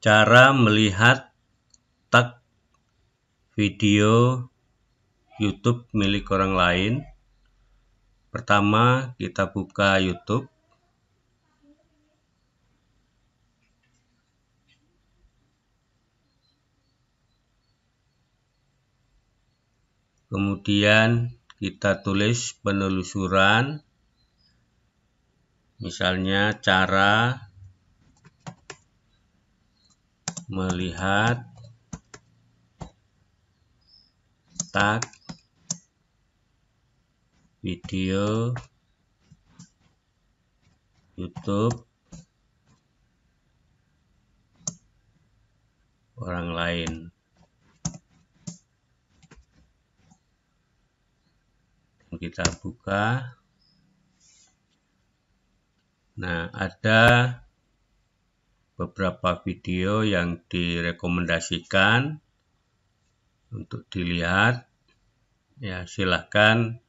cara melihat tag video YouTube milik orang lain. Pertama, kita buka YouTube. Kemudian kita tulis penelusuran, misalnya cara melihat tag video YouTube orang lain. Kita buka. Nah, ada beberapa video yang direkomendasikan untuk dilihat. Ya, silahkan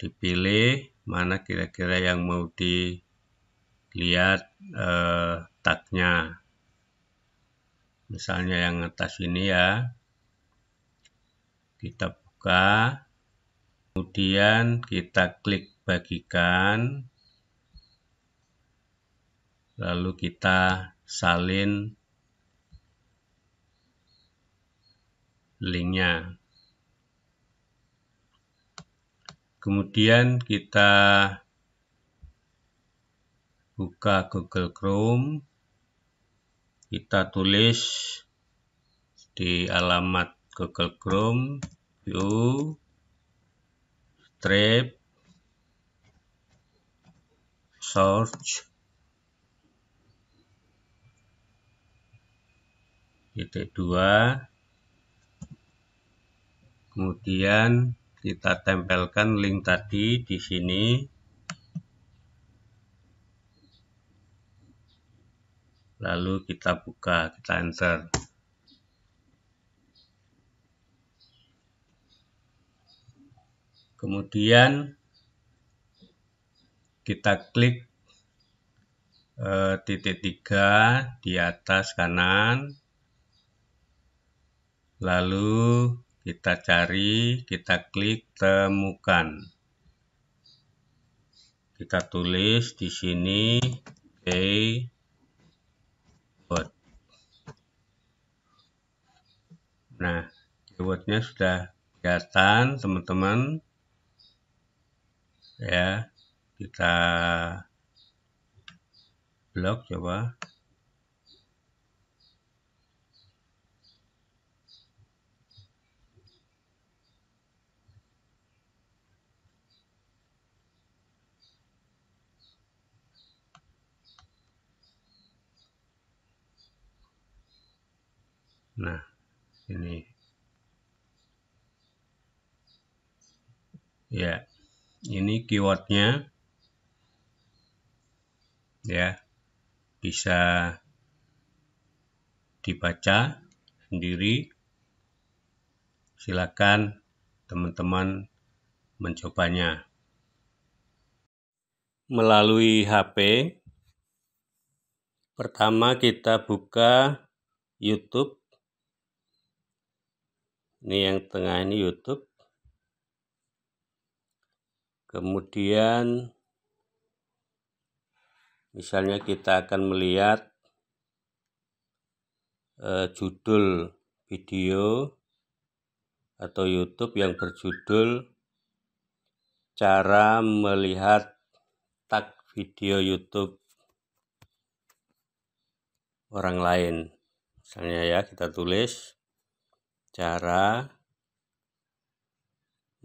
dipilih mana kira-kira yang mau dilihat eh, tagnya. Misalnya yang atas ini ya, kita buka, kemudian kita klik bagikan, lalu kita salin linknya. Kemudian kita buka Google Chrome, kita tulis di alamat Google Chrome view strip search titik 2 kemudian kita tempelkan link tadi di sini lalu kita buka kita enter kemudian kita klik eh, titik tiga di atas kanan Lalu kita cari, kita klik temukan. Kita tulis di sini keyword. Nah, keywordnya sudah kelihatan teman-teman. Ya, kita blok coba. Nah, ini. Ya, ini keywordnya. Ya, bisa dibaca sendiri. Silakan teman-teman mencobanya. Melalui HP, pertama kita buka YouTube ini yang tengah ini YouTube kemudian misalnya kita akan melihat eh, judul video atau YouTube yang berjudul cara melihat tag video YouTube orang lain misalnya ya kita tulis cara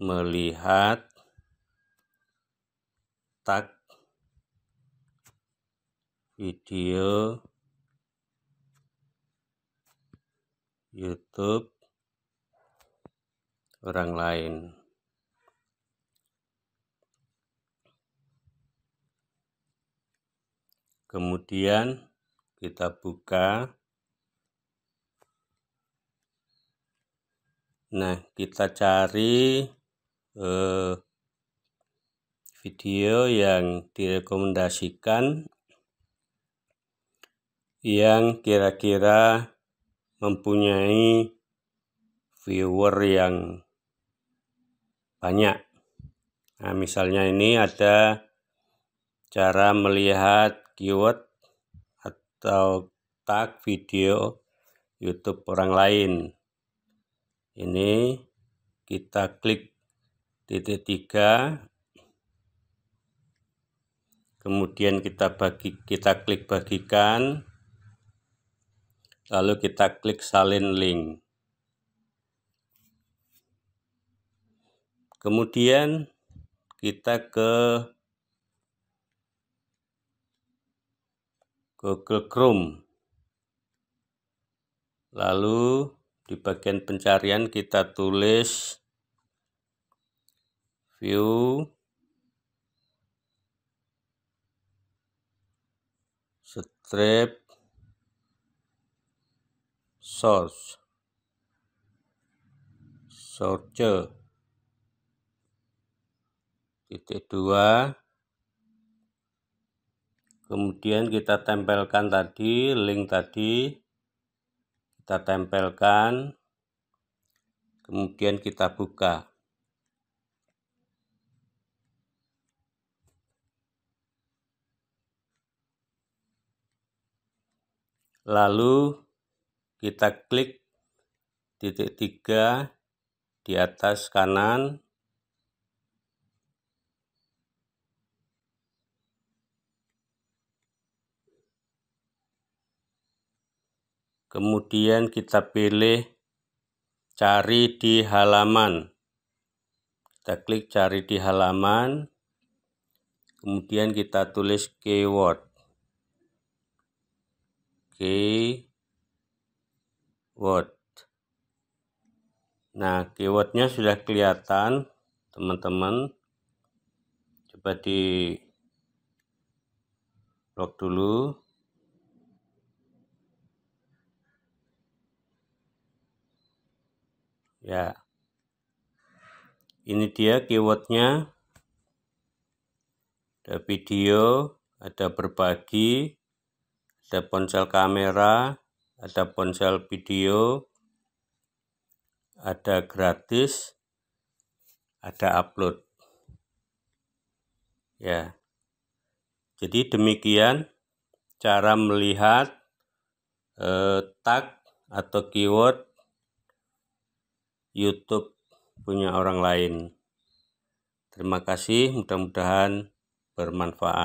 melihat tag video YouTube orang lain. Kemudian kita buka Nah, kita cari eh, video yang direkomendasikan yang kira-kira mempunyai viewer yang banyak. Nah, misalnya ini ada cara melihat keyword atau tag video YouTube orang lain ini kita klik titik tiga kemudian kita bagi kita klik bagikan lalu kita klik salin link kemudian kita ke Google Chrome lalu di bagian pencarian kita tulis view strip source source titik dua kemudian kita tempelkan tadi link tadi kita tempelkan kemudian kita buka lalu kita klik titik tiga di atas kanan Kemudian kita pilih cari di halaman. Kita klik cari di halaman. Kemudian kita tulis keyword. Keyword. Nah, keywordnya sudah kelihatan, teman-teman. Coba di blok dulu. ya ini dia keywordnya ada video ada berbagi ada ponsel kamera ada ponsel video ada gratis ada upload ya jadi demikian cara melihat eh, tag atau keyword YouTube punya orang lain. Terima kasih, mudah-mudahan bermanfaat.